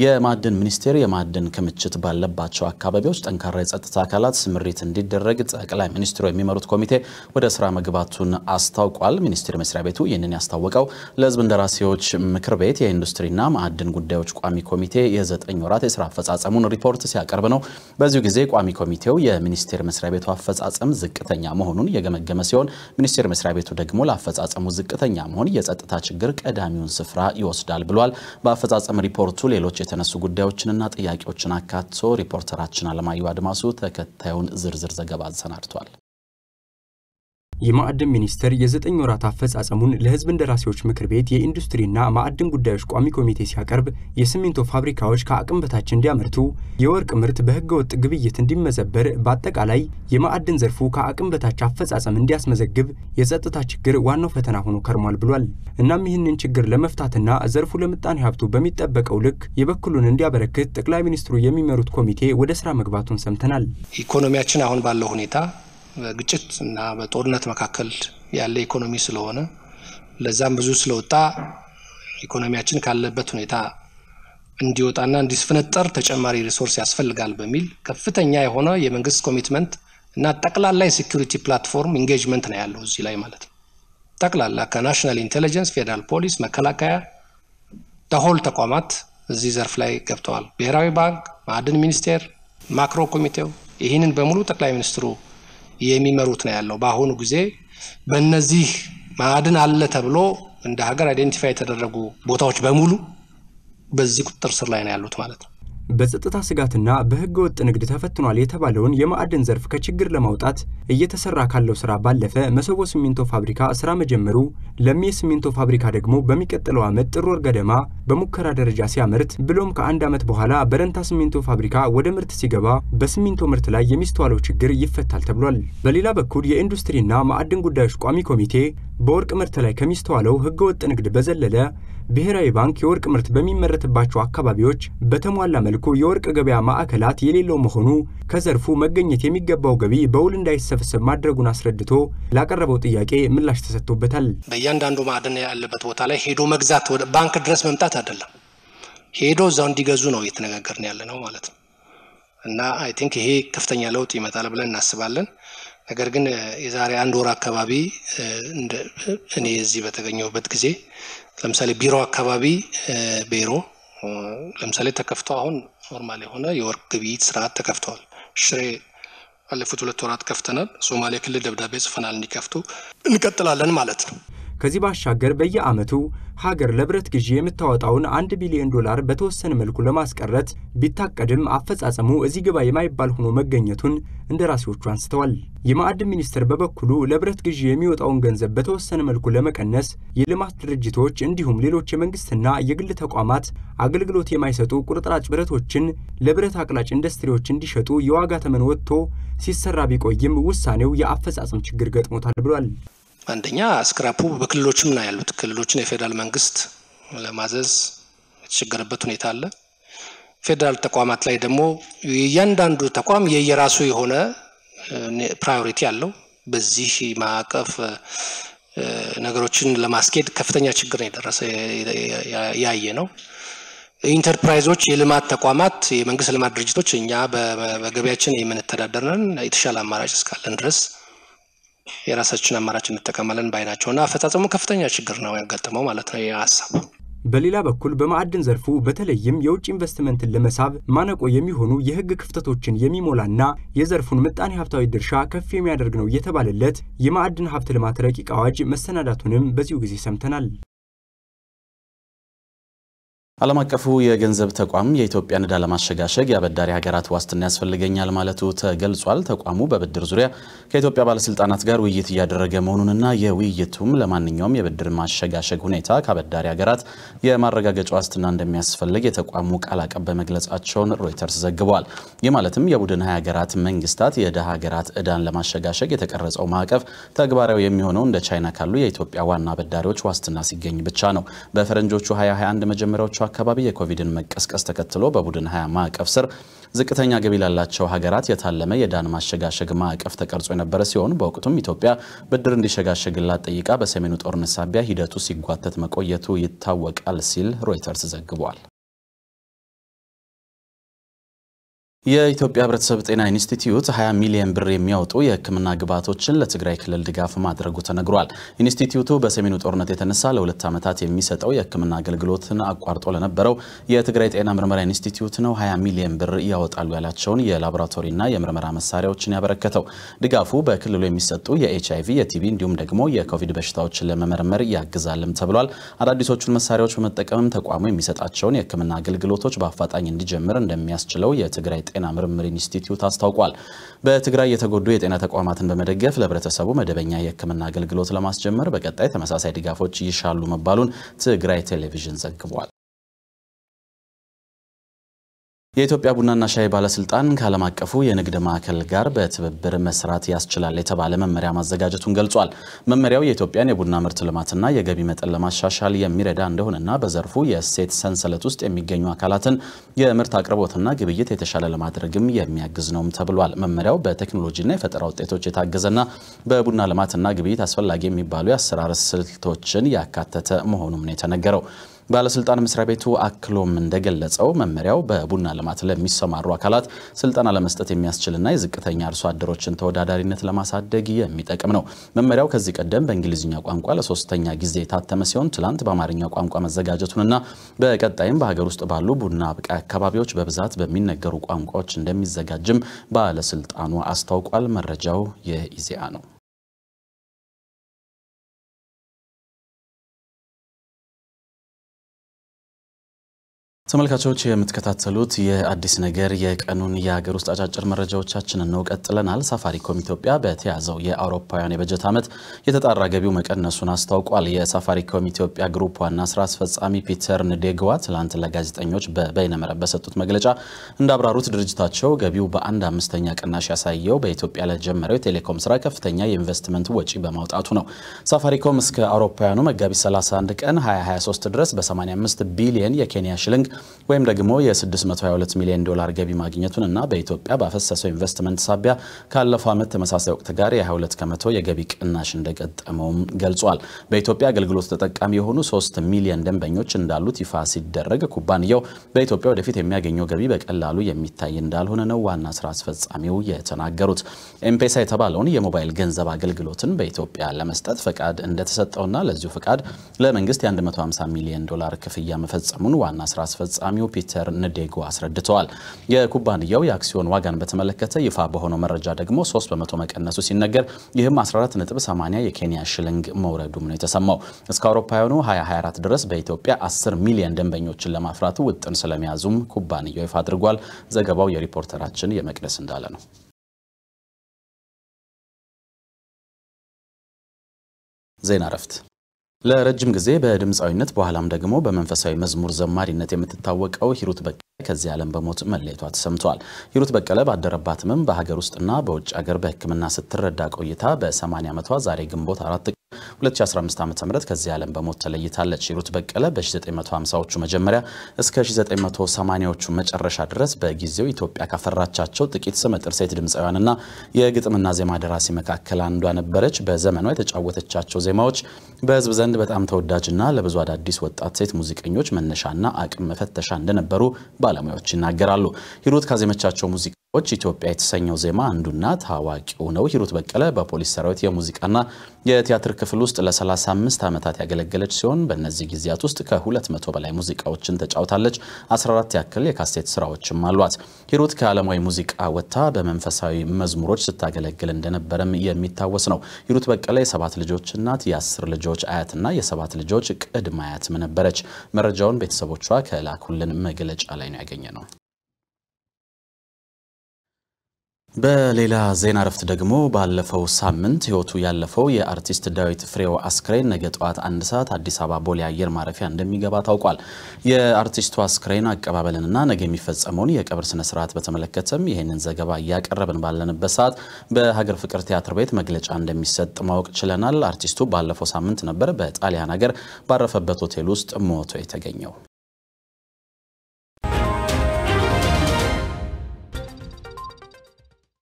የማዕድን ሚኒስቴር የማዕድን ክምችት ባለባቸው አካባቢዎች ጠንካራ የጸጥታ አካላት ስምሪት እንዲደረግ ጠቅላይ ሚኒስትሩ የሚመሩት ኮሚቴ ወደ ስራ መግባቱን አስታውቋል። ሚኒስቴር መስሪያ ቤቱ ይህንን ያስታወቀው ለህዝብ እንደራሴዎች ምክር ቤት የኢንዱስትሪና ማዕድን ጉዳዮች ቋሚ ኮሚቴ የዘጠኝ ወራት የስራ አፈጻጸሙን ሪፖርት ሲያቀርብ ነው። በዚሁ ጊዜ ቋሚ ኮሚቴው የሚኒስቴር መስሪያ ቤቱ አፈጻጸም ዝቅተኛ መሆኑን የገመገመ ሲሆን ሚኒስቴር መስሪያ ቤቱ ደግሞ ለአፈጻጸሙ ዝቅተኛ መሆን የጸጥታ ችግር ቀዳሚውን ስፍራ ይወስዳል ብሏል። በአፈጻጸም ሪፖርቱ ሌሎች የተነሱ ጉዳዮችንና ጥያቄዎችን አካቶ ሪፖርተራችን አለማየሁ አድማሱ ተከታዩን ዝርዝር ዘገባ አሰናድቷል። የማዕድን ሚኒስቴር የዘጠኝ ወራት አፈጻጸሙን ለሕዝብ እንደራሴዎች ምክር ቤት የኢንዱስትሪና ማዕድን ጉዳዮች ቋሚ ኮሚቴ ሲያቀርብ የሲሚንቶ ፋብሪካዎች ከአቅም በታች እንዲያመርቱ፣ የወርቅ ምርት በሕገወጥ ግብይት እንዲመዘበር፣ በአጠቃላይ የማዕድን ዘርፉ ከአቅም በታች አፈጻጸም እንዲያስመዘግብ የጸጥታ ችግር ዋናው ፈተና ሆኖ ከርሟል ብሏል። እናም ይህንን ችግር ለመፍታትና ዘርፉ ለምጣኔ ሀብቱ በሚጠበቀው ልክ የበኩሉን እንዲያበረክት ጠቅላይ ሚኒስትሩ የሚመሩት ኮሚቴ ወደ ስራ መግባቱን ሰምተናል። ኢኮኖሚያችን አሁን ባለው ሁኔታ በግጭት እና በጦርነት መካከል ያለ ኢኮኖሚ ስለሆነ ለዛም ብዙ ስለወጣ ኢኮኖሚያችን ካለበት ሁኔታ እንዲወጣና እንዲስፈነጠር ተጨማሪ ሪሶርስ ያስፈልጋል በሚል ከፍተኛ የሆነ የመንግስት ኮሚትመንት እና ጠቅላላ የሴኩሪቲ ፕላትፎርም ኢንጌጅመንት ነው ያለው እዚህ ላይ ማለት ነው። ጠቅላላ ከናሽናል ኢንቴሊጀንስ፣ ፌዴራል ፖሊስ፣ መከላከያ ተሆል ተቋማት እዚህ ዘርፍ ላይ ገብተዋል። ብሔራዊ ባንክ፣ ማዕድን ሚኒስቴር፣ ማክሮ ኮሚቴው ይህንን በሙሉ ጠቅላይ ሚኒስትሩ የሚመሩት ነው ያለው። በአሁኑ ጊዜ በእነዚህ ማዕድን አለ ተብሎ እንደ ሀገር አይደንቲፋይ የተደረጉ ቦታዎች በሙሉ በዚህ ቁጥጥር ስር ላይ ነው ያሉት ማለት ነው። በጸጥታ ስጋትና በህገ ወጥ ንግድ ተፈትኗል የተባለውን የማዕድን ዘርፍ ከችግር ለማውጣት እየተሰራ ካለው ስራ ባለፈ መሰቦ ሲሚንቶ ፋብሪካ ስራ መጀመሩ፣ ለሚ ሲሚንቶ ፋብሪካ ደግሞ በሚቀጥለው ዓመት ጥር ወር ገደማ በሙከራ ደረጃ ሲያመርት ብሎም ከአንድ ዓመት በኋላ በረንታ ሲሚንቶ ፋብሪካ ወደ ምርት ሲገባ በሲሚንቶ ምርት ላይ የሚስተዋለው ችግር ይፈታል ተብሏል። በሌላ በኩል የኢንዱስትሪና ማዕድን ጉዳዮች ቋሚ ኮሚቴ በወርቅ ምርት ላይ ከሚስተዋለው ህገወጥ ንግድ በዘለለ ብሔራዊ ባንክ የወርቅ ምርት በሚመረትባቸው አካባቢዎች በተሟላ መልኩ የወርቅ ገበያ ማዕከላት የሌለው መሆኑ ከዘርፉ መገኘት የሚገባው ገቢ በውል እንዳይሰበሰብ ማድረጉን አስረድቶ ላቀረበው ጥያቄ ምላሽ ተሰጥቶበታል። በእያንዳንዱ ማዕድን ያለበት ቦታ ላይ ሄዶ መግዛት ወደ ባንክ ድረስ መምጣት አይደለም፣ ሄዶ እዛው እንዲገዙ ነው እየተነጋገርን ያለ ነው ማለት ነው እና አይ ቲንክ ይሄ ከፍተኛ ለውጥ ይመጣል ብለን እናስባለን። ነገር ግን የዛሬ አንድ ወር አካባቢ እኔ እዚህ በተገኘሁበት ጊዜ ለምሳሌ ቢሮ አካባቢ ቢሮ ለምሳሌ ተከፍቶ አሁን ኖርማል የሆነ የወርቅ ግብይት ስርዓት ተከፍተዋል። ሽሬ ባለፉት ሁለት ወራት ከፍተናል። ሶማሌ ክልል ደብዳቤ ጽፈናል እንዲከፍቱ እንቀጥላለን ማለት ነው። ከዚህ ባሻገር በየዓመቱ ሀገር ለብረት ግዢ የምታወጣውን አንድ ቢሊዮን ዶላር በተወሰነ መልኩ ለማስቀረት ቢታቀድም አፈጻጸሙ እዚህ ግባ የማይባል ሆኖ መገኘቱን እንደራሴዎቹ አንስተዋል። የማዕድን ሚኒስቴር በበኩሉ ለብረት ግዢ የሚወጣውን ገንዘብ በተወሰነ መልኩ ለመቀነስ የልማት ድርጅቶች እንዲሁም ሌሎች የመንግስትና የግል ተቋማት አገልግሎት የማይሰጡ ቁርጥራጭ ብረቶችን ለብረት አቅላጭ ኢንዱስትሪዎች እንዲሸጡ የዋጋ ተመን ወጥቶ ሲሰራ ቢቆይም ውሳኔው የአፈጻጸም ችግር ገጥሞታል ብሏል። አንደኛ ስክራፑ በክልሎችም ና ያሉት። ክልሎችን የፌዴራል መንግስት ለማዘዝ የተቸገረበት ሁኔታ አለ። ፌዴራል ተቋማት ላይ ደግሞ እያንዳንዱ ተቋም የየራሱ የሆነ ፕራዮሪቲ አለው። በዚህ ማዕቀፍ ነገሮችን ለማስኬድ ከፍተኛ ችግር ነው የደረሰ ያየ ነው። ኢንተርፕራይዞች፣ የልማት ተቋማት፣ የመንግስት ልማት ድርጅቶች እኛ በገበያችን የምንተዳደር የተሻለ አማራጭ እስካለን ድረስ የራሳችን አማራጭ እንጠቀማለን ባይ ናቸው እና አፈጻጸሙ ከፍተኛ ችግር ነው ያጋጠመው ማለት ነው ሀሳቡ። በሌላ በኩል በማዕድን ዘርፉ በተለይም የውጭ ኢንቨስትመንትን ለመሳብ ማነቆ የሚሆኑ የሕግ ክፍተቶችን የሚሞላና የዘርፉን ምጣኔ ሀብታዊ ድርሻ ከፍ የሚያደርግ ነው የተባለለት የማዕድን ሀብት ልማት ረቂቅ አዋጅ መሰናዳቱንም በዚሁ ጊዜ ሰምተናል። ዓለም አቀፉ የገንዘብ ተቋም የኢትዮጵያን ዕዳ ለማሸጋሸግ የአበዳሪ ሀገራት ዋስትና ያስፈልገኛል ማለቱ ተገልጿል። ተቋሙ በብድር ዙሪያ ከኢትዮጵያ ባለስልጣናት ጋር ውይይት እያደረገ መሆኑንና የውይይቱም ለማንኛውም የብድር ማሸጋሸግ ሁኔታ ከአበዳሪ ሀገራት የማረጋገጫ ዋስትና እንደሚያስፈልግ የተቋሙ ቃል አቀባይ መግለጻቸውን ሮይተርስ ዘግቧል። ይህ ማለትም የቡድን ሀያ ሀገራት መንግስታት የድሃ ሀገራት ዕዳን ለማሸጋሸግ የተቀረጸው ማዕቀፍ ተግባራዊ የሚሆነው እንደ ቻይና ካሉ የኢትዮጵያ ዋና አበዳሪዎች ዋስትና ሲገኝ ብቻ ነው። በፈረንጆቹ 2021 መጀመሪያዎቹ አካባቢ የኮቪድን መቀስቀስ ተከትሎ በቡድን 20 ማዕቀፍ ስር ዝቅተኛ ገቢ ላላቸው ሀገራት የታለመ የዳን ማሸጋሸግ ማዕቀፍ ተቀርጾ የነበረ ሲሆን በወቅቱም ኢትዮጵያ ብድር እንዲሸጋሸግላት ጠይቃ በሰሜኑ ጦርነት ሳቢያ ሂደቱ ሲጓተት መቆየቱ ይታወቃል ሲል ሮይተርስ ዘግቧል። የኢትዮጵያ ህብረተሰብ ጤና ኢንስቲትዩት 20 ሚሊዮን ብር የሚያወጡ የህክምና ግብዓቶችን ለትግራይ ክልል ድጋፍ ማድረጉ ተነግሯል። ኢንስቲትዩቱ በሰሜኑ ጦርነት የተነሳ ለሁለት ዓመታት የሚሰጠው የህክምና አገልግሎትን አቋርጦ ለነበረው የትግራይ ጤና ምርመራ ኢንስቲትዩት ነው 20 ሚሊዮን ብር ያወጣሉ ያላቸውን የላቦራቶሪና የምርመራ መሳሪያዎችን ያበረከተው። ድጋፉ በክልሉ የሚሰጡ የኤች አይቪ፣ የቲቪ እንዲሁም ደግሞ የኮቪድ በሽታዎችን ለመመርመር ያግዛልም ተብሏል። አዳዲሶቹን መሳሪያዎች በመጠቀምም ተቋሙ የሚሰጣቸውን የህክምና አገልግሎቶች በአፋጣኝ እንዲጀምር እንደሚያስችለው የትግራይ የጤና ምርምር ኢንስቲትዩት አስታውቋል። በትግራይ የተጎዱ የጤና ተቋማትን በመደገፍ ለህብረተሰቡ መደበኛ የህክምና አገልግሎት ለማስጀመር በቀጣይ ተመሳሳይ ድጋፎች ይሻሉ መባሉን ትግራይ ቴሌቪዥን ዘግቧል። የኢትዮጵያ ቡናና ሻይ ባለስልጣን ከዓለም አቀፉ የንግድ ማዕከል ጋር በትብብር መስራት ያስችላል የተባለ መመሪያ ማዘጋጀቱን ገልጿል። መመሪያው የኢትዮጵያን የቡና ምርት ልማትና የገቢ መጠን ለማሻሻል የሚረዳ እንደሆነና በዘርፉ የእሴት ሰንሰለት ውስጥ የሚገኙ አካላትን የምርት አቅርቦትና ግብይት የተሻለ ለማድረግም የሚያግዝ ነውም ተብሏል። መመሪያው በቴክኖሎጂና የፈጠራ ውጤቶች የታገዘና በቡና ልማትና ግብይት አስፈላጊ የሚባሉ የአሰራር ስልቶችን ያካተተ መሆኑም ነው የተነገረው። ባለስልጣን መስሪያ ቤቱ አክሎም እንደገለጸው መመሪያው በቡና ልማት ለሚሰማሩ አካላት ስልጠና ለመስጠት የሚያስችልና የዝቅተኛ አርሶ አደሮችን ተወዳዳሪነት ለማሳደግ የሚጠቅም ነው። መመሪያው ከዚህ ቀደም በእንግሊዝኛ ቋንቋ ለሶስተኛ ጊዜ የታተመ ሲሆን ትላንት በአማርኛ ቋንቋ መዘጋጀቱንና በቀጣይም በሀገር ውስጥ ባሉ ቡና አብቃይ አካባቢዎች በብዛት በሚነገሩ ቋንቋዎች እንደሚዘጋጅም ባለስልጣኑ አስታውቋል። መረጃው የኢዜአ ነው። ተመልካቾች የምትከታተሉት የአዲስ ነገር የቀኑን የሀገር ውስጥ አጫጭር መረጃዎቻችንን ነው። ቀጥለናል። ሳፋሪኮም ኢትዮጵያ በተያዘው የአውሮፓውያን የበጀት ዓመት የተጣራ ገቢው መቀነሱን አስታውቋል። የሳፋሪኮም ኢትዮጵያ ግሩፕ ዋና ስራ አስፈጻሚ ፒተር ንዴግዋ ትላንት ለጋዜጠኞች በበይነመረብ በሰጡት መግለጫ እንዳብራሩት ድርጅታቸው ገቢው በአንድ አምስተኛ ቅናሽ ያሳየው በኢትዮጵያ ለጀመረው የቴሌኮም ስራ ከፍተኛ የኢንቨስትመንት ወጪ በማውጣቱ ነው። ሳፋሪኮም እስከ አውሮፓውያኑ መጋቢት 31 ቀን 2023 ድረስ በ85 ቢሊየን የኬንያ ሽልንግ ወይም ደግሞ የ622 ሚሊዮን ዶላር ገቢ እና በኢትዮጵያ ባፈሰሰው ኢንቨስትመንት ሳቢያ ካለፈው ዓመት ተመሳሳይ ወቅት ጋር የ22 ከመቶ የገቢ ቅናሽ እንደገጠመውም ገልጿል። በኢትዮጵያ አገልግሎት ተጠቃሚ የሆኑ 3 ሚሊዮን ደንበኞች እንዳሉት ይፋ ሲደረግ ኩባንያው በኢትዮጵያ ወደፊት የሚያገኘው ገቢ በቀላሉ የሚታይ እንዳልሆነ ነው ዋና ስራ አስፈጻሚው የተናገሩት። ኤምፔሳ የተባለውን የሞባይል ገንዘብ አገልግሎትን በኢትዮጵያ ለመስጠት ፈቃድ እንደተሰጠውና ለዚሁ ፈቃድ ለመንግስት የ150 ሚሊዮን ዶላር ክፍያ መፈጸሙን ዋና ስራ አስፈጻሚው ፒተር ንዴጎ አስረድተዋል። የኩባንያው የአክሲዮን ዋጋን በተመለከተ ይፋ በሆነው መረጃ ደግሞ 3 በመቶ መቀነሱ ሲነገር ይህም 14.80 የኬንያ ሽልንግ መውረዱም ነው የተሰማው። እስከ አውሮፓውያኑ 2024 ድረስ በኢትዮጵያ 10 ሚሊዮን ደንበኞችን ለማፍራቱ ውጥን ስለመያዙም ኩባንያው ይፋ አድርጓል። ዘገባው የሪፖርተራችን የመቅደስ እንዳለ ነው። ዜና እረፍት ለረጅም ጊዜ በድምፃዊነት በኋላም ደግሞ በመንፈሳዊ መዝሙር ዘማሪነት የምትታወቀው ሂሩት በቀለ ከዚህ ዓለም በሞት መለየቷ ተሰምቷል። ሂሩት በቀለ ባደረባት ሕመም በሀገር ውስጥና በውጭ ሀገር በሕክምና ስትረዳ ቆይታ በ80 ዓመቷ ዛሬ ግንቦት አራት 2015 ዓ ም ከዚህ ዓለም በሞት ተለይታለች። ሂሩት በቀለ በ1950ዎቹ መጀመሪያ እስከ 1980ዎቹ መጨረሻ ድረስ በጊዜው ኢትዮጵያ ካፈራቻቸው ጥቂት ስመጥር ሴት ድምፃውያንና የግጥምና ዜማ ደራሲ መካከል አንዷ ነበረች። በዘመኗ የተጫወተቻቸው ዜማዎች በህዝብ ዘንድ በጣም ተወዳጅና ለብዙ አዳዲስ ወጣት ሴት ሙዚቀኞች መነሻና አቅም መፈተሻ እንደነበሩ ባለሙያዎች ይናገራሉ። ሂሩት ካዜመቻቸው ሙዚቃ ች ኢትዮጵያ የተሰኘው ዜማ አንዱና ታዋቂው ነው። ሂሩት በቀለ በፖሊስ ሰራዊት የሙዚቃና የቲያትር ክፍል ውስጥ ለ35 ዓመታት ያገለገለች ሲሆን በእነዚህ ጊዜያት ውስጥ ከ200 በላይ ሙዚቃዎችን ተጫውታለች። 14 ያክል የካሴት ስራዎችም አሏት። ሂሩት ከዓለማዊ ሙዚቃ ወጥታ በመንፈሳዊ መዝሙሮች ስታገለግል እንደነበረም የሚታወስ ነው። ሂሩት በቀለ የሰባት ልጆች እናት፣ የአስር ልጆች አያትና የሰባት ልጆች ቅድመ አያትም ነበረች። መረጃውን ቤተሰቦቿ ከላኩልን መግለጫ ላይ ነው ያገኘ ነው። በሌላ ዜና እረፍት ደግሞ ባለፈው ሳምንት ህይወቱ ያለፈው የአርቲስት ዳዊት ፍሬው አስክሬን ነገ ጠዋት አንድ ሰዓት አዲስ አበባ ቦሌ አየር ማረፊያ እንደሚገባ ታውቋል። የአርቲስቱ አስክሬን አቀባበልንና ነገ የሚፈጸመውን የቀብር ስነ ስርዓት በተመለከተም ይህንን ዘገባ እያቀረብን ባለንበት ሰዓት በሀገር ፍቅር ቲያትር ቤት መግለጫ እንደሚሰጥ ማወቅ ችለናል። አርቲስቱ ባለፈው ሳምንት ነበር በጣሊያን ሀገር ባረፈበት ሆቴል ውስጥ ሞቶ የተገኘው።